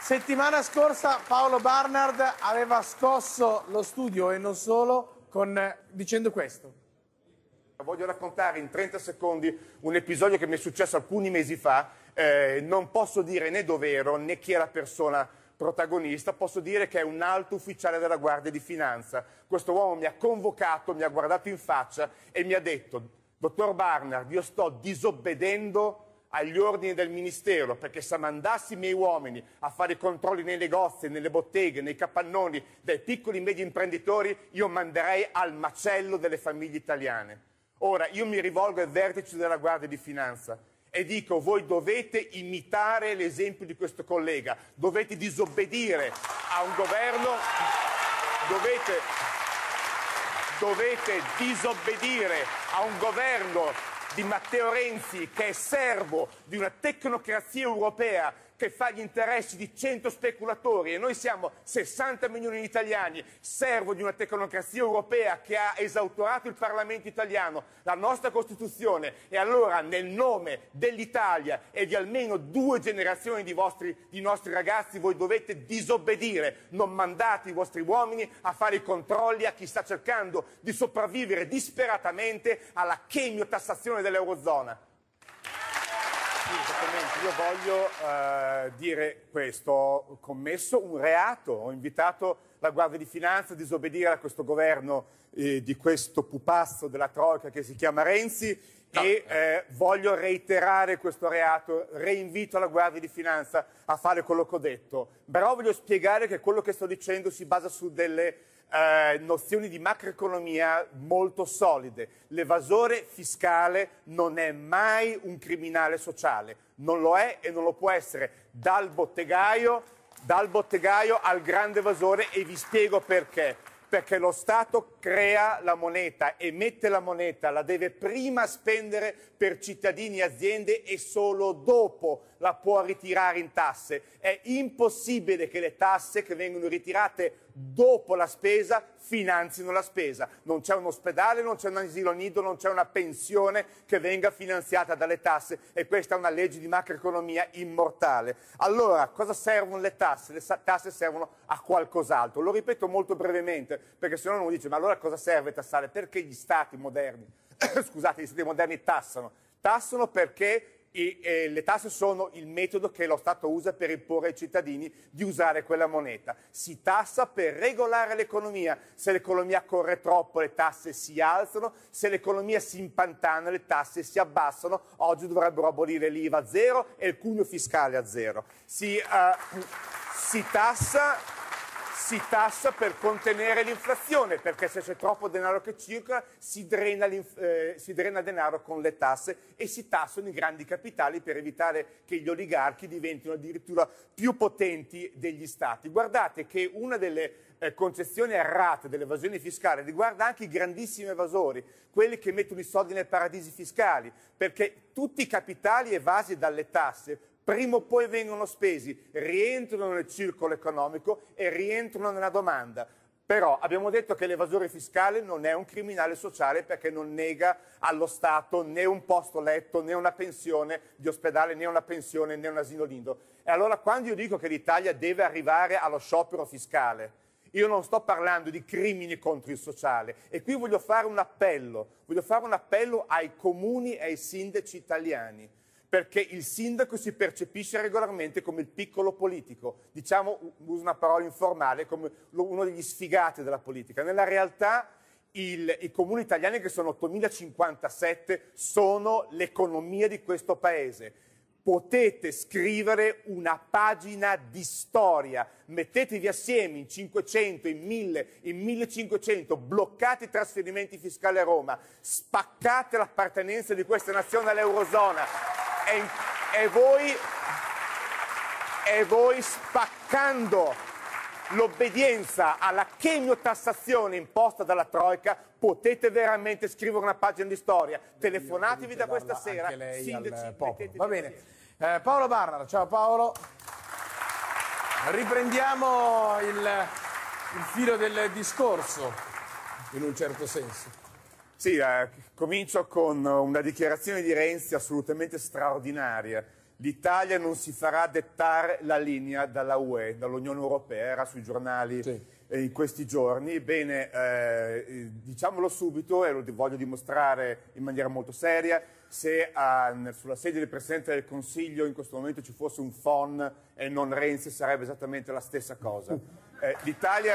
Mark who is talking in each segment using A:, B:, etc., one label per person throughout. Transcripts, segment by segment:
A: Settimana scorsa Paolo Barnard aveva scosso lo studio e non solo con, eh, dicendo questo. Voglio raccontare in 30 secondi un episodio che mi è successo alcuni mesi fa. Eh, non posso dire né dove ero né chi è la persona protagonista, posso dire che è un alto ufficiale della Guardia di Finanza. Questo uomo mi ha convocato, mi ha guardato in faccia e mi ha detto, dottor Barnard, io sto disobbedendo agli ordini del Ministero perché se mandassi i miei uomini a fare controlli nei negozi, nelle botteghe, nei capannoni dai piccoli e medi imprenditori, io manderei al macello delle famiglie italiane. Ora, io mi rivolgo al vertice della Guardia di Finanza e dico voi dovete imitare l'esempio di questo collega, dovete disobbedire a un governo, dovete, dovete disobbedire a un governo di Matteo Renzi, che è servo di una tecnocrazia europea che fa gli interessi di 100 speculatori e noi siamo 60 milioni di italiani, servo di una tecnocrazia europea che ha esautorato il Parlamento italiano, la nostra Costituzione e allora nel nome dell'Italia e di almeno due generazioni di, vostri, di nostri ragazzi voi dovete disobbedire, non mandate i vostri uomini a fare i controlli a chi sta cercando di sopravvivere disperatamente alla chemiotassazione dell'Eurozona io voglio eh, dire questo, ho commesso un reato, ho invitato la Guardia di Finanza a disobbedire a questo governo eh, di questo pupazzo della Troica che si chiama Renzi no. e eh, voglio reiterare questo reato, reinvito la Guardia di Finanza a fare quello che ho detto, però voglio spiegare che quello che sto dicendo si basa su delle eh, nozioni di macroeconomia molto solide. L'evasore fiscale non è mai un criminale sociale, non lo è e non lo può essere dal bottegaio, dal bottegaio al grande evasore e vi spiego perché. Perché lo Stato crea la moneta, emette la moneta, la deve prima spendere per cittadini e aziende e solo dopo la può ritirare in tasse. È impossibile che le tasse che vengono ritirate dopo la spesa finanzino la spesa. Non c'è un ospedale, non c'è un asilo nido, non c'è una pensione che venga finanziata dalle tasse e questa è una legge di macroeconomia immortale. Allora, cosa servono le tasse? Le tasse servono a qualcos'altro. Lo ripeto molto brevemente perché se no uno dice ma allora allora cosa serve tassare? Perché gli stati moderni, scusate, gli stati moderni tassano? Tassano perché i, eh, le tasse sono il metodo che lo Stato usa per imporre ai cittadini di usare quella moneta. Si tassa per regolare l'economia. Se l'economia corre troppo le tasse si alzano, se l'economia si impantana le tasse si abbassano. Oggi dovrebbero abolire l'IVA a zero e il cuneo fiscale a zero. Si, uh, si tassa si tassa per contenere l'inflazione, perché se c'è troppo denaro che circola si drena, eh, si drena, denaro con le tasse e si tassano i grandi capitali per evitare che gli oligarchi diventino addirittura più potenti degli stati. Guardate che una delle eh, concezioni errate dell'evasione fiscale riguarda anche i grandissimi evasori, quelli che mettono i soldi nei paradisi fiscali, perché tutti i capitali evasi dalle tasse prima o poi vengono spesi, rientrano nel circolo economico e rientrano nella domanda. Però abbiamo detto che l'evasore fiscale non è un criminale sociale perché non nega allo Stato né un posto letto, né una pensione di ospedale, né una pensione, né un asino lindo. E allora quando io dico che l'Italia deve arrivare allo sciopero fiscale, io non sto parlando di crimini contro il sociale e qui voglio fare un appello, voglio fare un appello ai comuni e ai sindaci italiani perché il sindaco si percepisce regolarmente come il piccolo politico, diciamo, uso una parola informale, come uno degli sfigati della politica. Nella realtà il, i comuni italiani, che sono 8.057, sono l'economia di questo paese. Potete scrivere una pagina di storia, mettetevi assieme in 500, in 1000, in 1500, bloccate i trasferimenti fiscali a Roma, spaccate l'appartenenza di questa nazione all'Eurozona, e, e, voi, e voi spaccando l'obbedienza alla chemiotassazione imposta dalla Troica, potete veramente scrivere una pagina di storia. Telefonatevi da questa sera, sindaci, Va bene. Eh, Paolo Barnard, ciao Paolo. Riprendiamo il, il filo del discorso, in un certo senso. Sì, eh, comincio con una dichiarazione di Renzi assolutamente straordinaria. L'Italia non si farà dettare la linea dalla UE, dall'Unione Europea, era sui giornali sì. eh, in questi giorni. Bene, eh, diciamolo subito e lo voglio dimostrare in maniera molto seria. Se sulla sedia del Presidente del Consiglio in questo momento ci fosse un FON e non Renzi sarebbe esattamente la stessa cosa. Uh. Eh, L'Italia...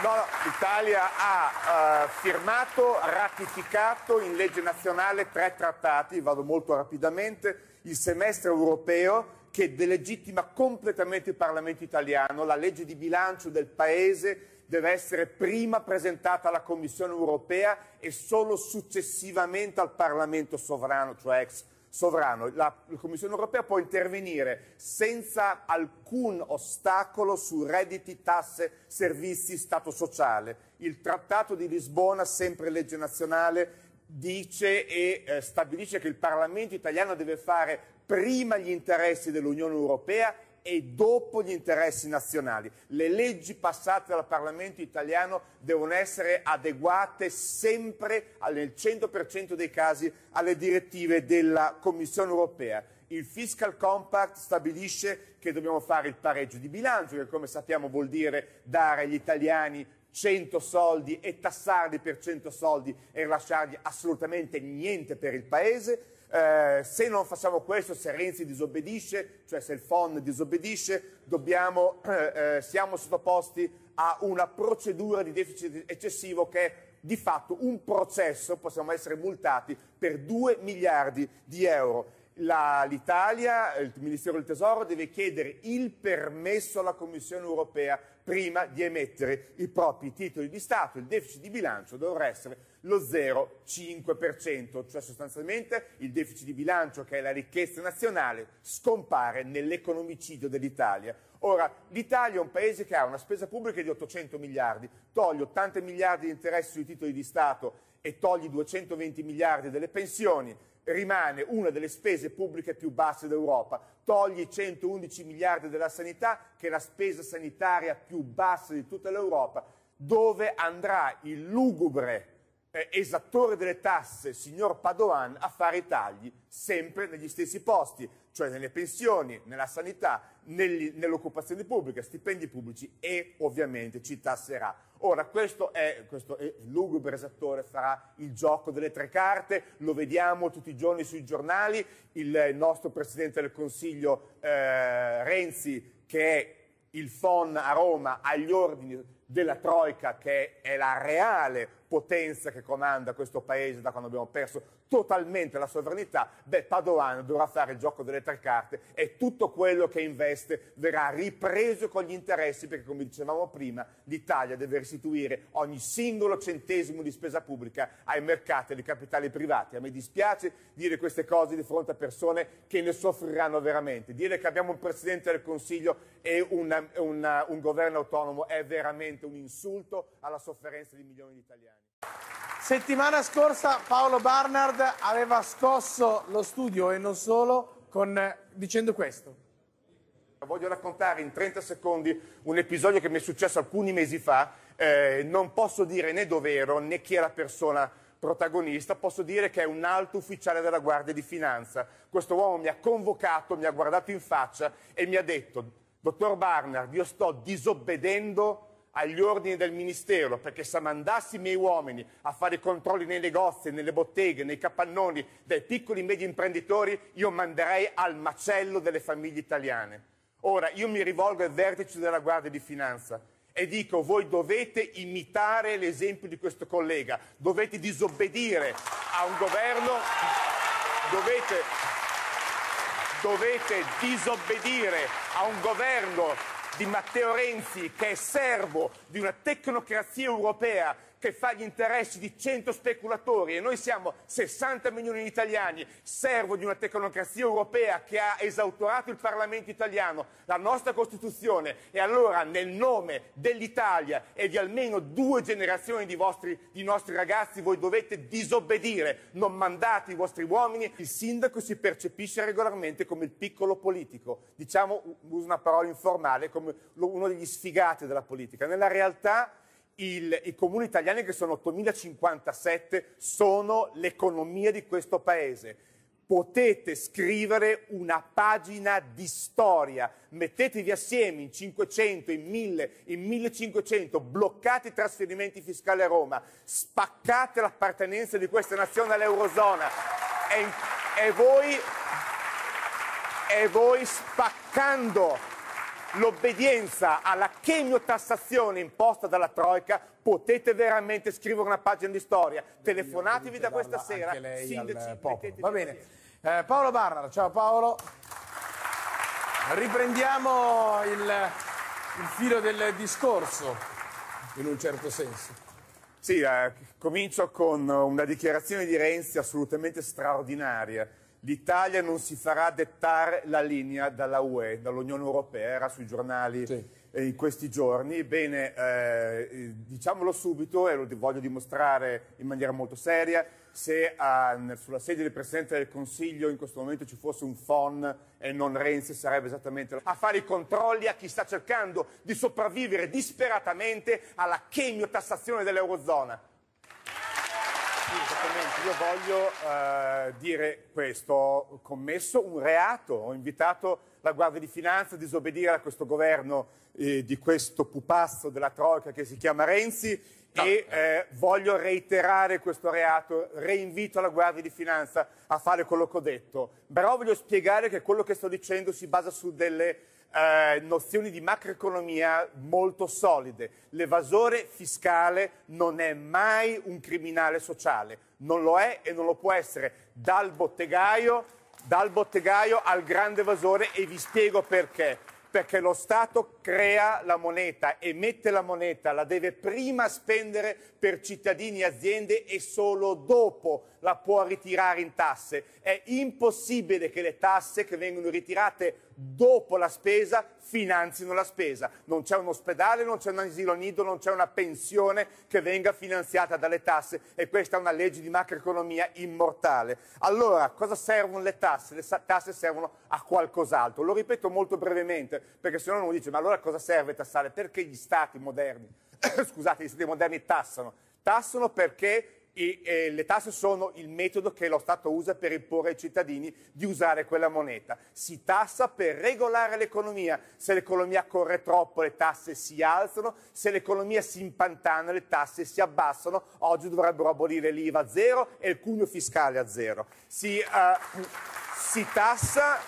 A: No, no, l'Italia ha eh, firmato, ratificato in legge nazionale tre trattati, vado molto rapidamente, il semestre europeo che delegittima completamente il Parlamento italiano, la legge di bilancio del Paese deve essere prima presentata alla Commissione europea e solo successivamente al Parlamento sovrano, cioè ex sovrano. La Commissione europea può intervenire senza alcun ostacolo su redditi, tasse, servizi, Stato sociale. Il Trattato di Lisbona, sempre legge nazionale, dice e eh, stabilisce che il Parlamento italiano deve fare prima gli interessi dell'Unione europea e dopo gli interessi nazionali. Le leggi passate dal Parlamento italiano devono essere adeguate sempre nel 100% dei casi alle direttive della Commissione europea. Il Fiscal Compact stabilisce che dobbiamo fare il pareggio di bilancio, che come sappiamo vuol dire dare agli italiani 100 soldi e tassarli per 100 soldi e lasciargli assolutamente niente per il Paese eh, se non facciamo questo, se Renzi disobbedisce, cioè se il FON disobbedisce, dobbiamo, eh, eh siamo sottoposti a una procedura di deficit eccessivo che è di fatto un processo, possiamo essere multati per 2 miliardi di euro. La, L'Italia, il Ministero del Tesoro deve chiedere il permesso alla Commissione europea prima di emettere i propri titoli di Stato. Il deficit di bilancio dovrà essere lo 0,5%, cioè sostanzialmente il deficit di bilancio, che è la ricchezza nazionale, scompare nell'economicidio dell'Italia. Ora, l'Italia è un paese che ha una spesa pubblica di 800 miliardi, toglie 80 miliardi di interessi sui titoli di Stato e togli 220 miliardi delle pensioni, rimane una delle spese pubbliche più basse d'Europa, togli 111 miliardi della sanità, che è la spesa sanitaria più bassa di tutta l'Europa, dove andrà il lugubre eh, esattore delle tasse, signor Padoan, a fare i tagli sempre negli stessi posti, cioè nelle pensioni, nella sanità, nell'occupazione pubblica, stipendi pubblici e ovviamente ci tasserà. Ora, questo è, questo è lugubre esattore, farà il gioco delle tre carte, lo vediamo tutti i giorni sui giornali, il nostro Presidente del Consiglio eh, Renzi, che è il FON a Roma agli ordini della Troica, che è la reale potenza che comanda questo paese da quando abbiamo perso totalmente la sovranità, beh, Padoan dovrà fare il gioco delle tre carte e tutto quello che investe verrà ripreso con gli interessi perché, come dicevamo prima, l'Italia deve restituire ogni singolo centesimo di spesa pubblica ai mercati e ai capitali privati. A me dispiace dire queste cose di fronte a persone che ne soffriranno veramente. Dire che abbiamo un Presidente del Consiglio e una, una, un governo autonomo è veramente un insulto alla sofferenza di milioni di italiani. Settimana scorsa Paolo Barnard aveva scosso lo studio e non solo con, eh, dicendo questo. Voglio raccontare in 30 secondi un episodio che mi è successo alcuni mesi fa. Eh, non posso dire né dove ero né chi è la persona protagonista, posso dire che è un alto ufficiale della Guardia di Finanza. Questo uomo mi ha convocato, mi ha guardato in faccia e mi ha detto, dottor Barnard, io sto disobbedendo agli ordini del Ministero perché se mandassi i miei uomini a fare i controlli nei negozi, nelle botteghe, nei capannoni dei piccoli e medi imprenditori, io manderei al macello delle famiglie italiane. Ora, io mi rivolgo ai vertici della Guardia di Finanza e dico voi dovete imitare l'esempio di questo collega, dovete disobbedire a un governo, dovete, dovete disobbedire a un governo di Matteo Renzi, che è servo di una tecnocrazia europea che fa gli interessi di 100 speculatori e noi siamo 60 milioni di italiani, servo di una tecnocrazia europea che ha esautorato il Parlamento italiano, la nostra Costituzione e allora nel nome dell'Italia e di almeno due generazioni di, vostri, di nostri ragazzi voi dovete disobbedire, non mandate i vostri uomini, il sindaco si percepisce regolarmente come il piccolo politico, diciamo uso una parola informale, come uno degli sfigati della politica. Nella realtà il, i comuni italiani che sono 8.057 sono l'economia di questo paese. Potete scrivere una pagina di storia, mettetevi assieme in 500, in 1000, in 1500, bloccate i trasferimenti fiscali a Roma, spaccate l'appartenenza di questa nazione all'Eurozona e, e, voi, e voi spaccando l'obbedienza alla chemiotassazione imposta dalla Troica, potete veramente scrivere una pagina di storia. Telefonatevi da questa sera, sindaci, mettete Va bene. Eh, Paolo Barra, ciao Paolo. Riprendiamo il, il filo del discorso, in un certo senso. Sì, eh, comincio con una dichiarazione di Renzi assolutamente straordinaria l'Italia non si farà dettare la linea dalla UE, dall'Unione Europea, era sui giornali sì. Eh, in questi giorni. Bene, eh, diciamolo subito e lo voglio dimostrare in maniera molto seria, se a, sulla sede del Presidente del Consiglio in questo momento ci fosse un FON e non Renzi sarebbe esattamente a fare i controlli a chi sta cercando di sopravvivere disperatamente alla chemiotassazione dell'Eurozona io voglio eh, dire questo, ho commesso un reato, ho invitato la Guardia di Finanza a disobbedire a questo governo eh, di questo pupazzo della Troica che si chiama Renzi no. e eh, voglio reiterare questo reato, reinvito la Guardia di Finanza a fare quello che ho detto, però voglio spiegare che quello che sto dicendo si basa su delle eh, nozioni di macroeconomia molto solide. L'evasore fiscale non è mai un criminale sociale, non lo è e non lo può essere, dal bottegaio, dal bottegaio al grande evasore e vi spiego perché. Perché lo Stato crea la moneta, emette la moneta, la deve prima spendere per cittadini e aziende e solo dopo la può ritirare in tasse. È impossibile che le tasse che vengono ritirate dopo la spesa finanzino la spesa. Non c'è un ospedale, non c'è un asilo nido, non c'è una pensione che venga finanziata dalle tasse e questa è una legge di macroeconomia immortale. Allora, cosa servono le tasse? Le tasse servono a qualcos'altro. Lo ripeto molto brevemente perché se no non dice ma allora a cosa serve tassare? Perché gli stati moderni, scusate, gli stati moderni tassano? Tassano perché i, eh, le tasse sono il metodo che lo Stato usa per imporre ai cittadini di usare quella moneta. Si tassa per regolare l'economia. Se l'economia corre troppo le tasse si alzano, se l'economia si impantana le tasse si abbassano. Oggi dovrebbero abolire l'IVA a zero e il cugno fiscale a zero. Si, uh, si tassa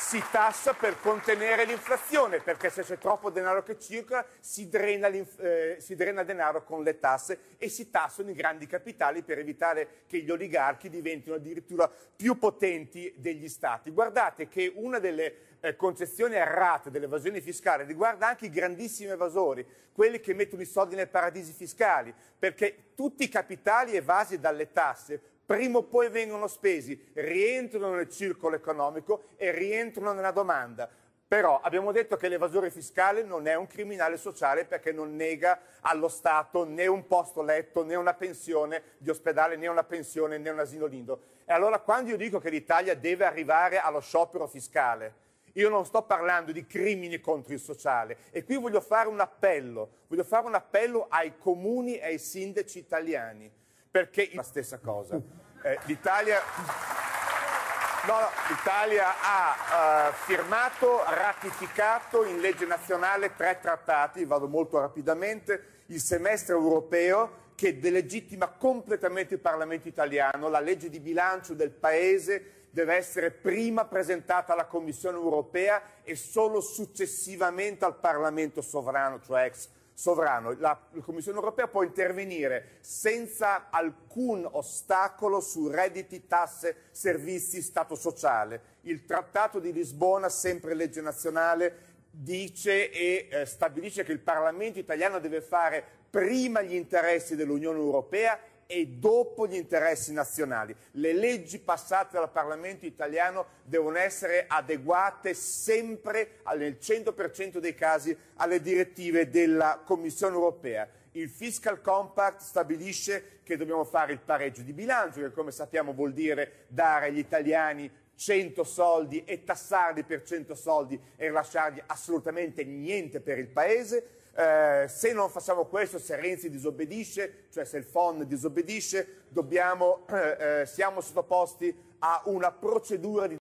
A: si tassa per contenere l'inflazione, perché se c'è troppo denaro che circola si drena, eh, si drena denaro con le tasse e si tassano i grandi capitali per evitare che gli oligarchi diventino addirittura più potenti degli stati. Guardate che una delle eh, concezione errata dell'evasione fiscale riguarda anche i grandissimi evasori, quelli che mettono i soldi nei paradisi fiscali, perché tutti i capitali evasi dalle tasse prima o poi vengono spesi, rientrano nel circolo economico e rientrano nella domanda. Però abbiamo detto che l'evasore fiscale non è un criminale sociale perché non nega allo Stato né un posto letto, né una pensione di ospedale, né una pensione, né un asilo lindo. E allora quando io dico che l'Italia deve arrivare allo sciopero fiscale, io non sto parlando di crimini contro il sociale e qui voglio fare un appello, voglio fare un appello ai comuni e ai sindaci italiani perché la stessa cosa. Eh, L'Italia... No, no, ha eh, firmato, ratificato in legge nazionale tre trattati, vado molto rapidamente, il semestre europeo che delegittima completamente il Parlamento italiano, la legge di bilancio del Paese deve essere prima presentata alla Commissione europea e solo successivamente al Parlamento sovrano, cioè ex sovrano. La, la Commissione europea può intervenire senza alcun ostacolo su redditi, tasse, servizi, Stato sociale. Il Trattato di Lisbona, sempre legge nazionale, dice e eh, stabilisce che il Parlamento italiano deve fare prima gli interessi dell'Unione Europea e dopo gli interessi nazionali. Le leggi passate dal Parlamento italiano devono essere adeguate sempre nel 100% dei casi alle direttive della Commissione europea. Il fiscal compact stabilisce che dobbiamo fare il pareggio di bilancio, che come sappiamo vuol dire dare agli italiani 100 soldi e tassarli per 100 soldi e lasciargli assolutamente niente per il Paese eh, se non facciamo questo, se Renzi disobbedisce, cioè se il FON disobbedisce, dobbiamo, eh, eh siamo sottoposti a una procedura di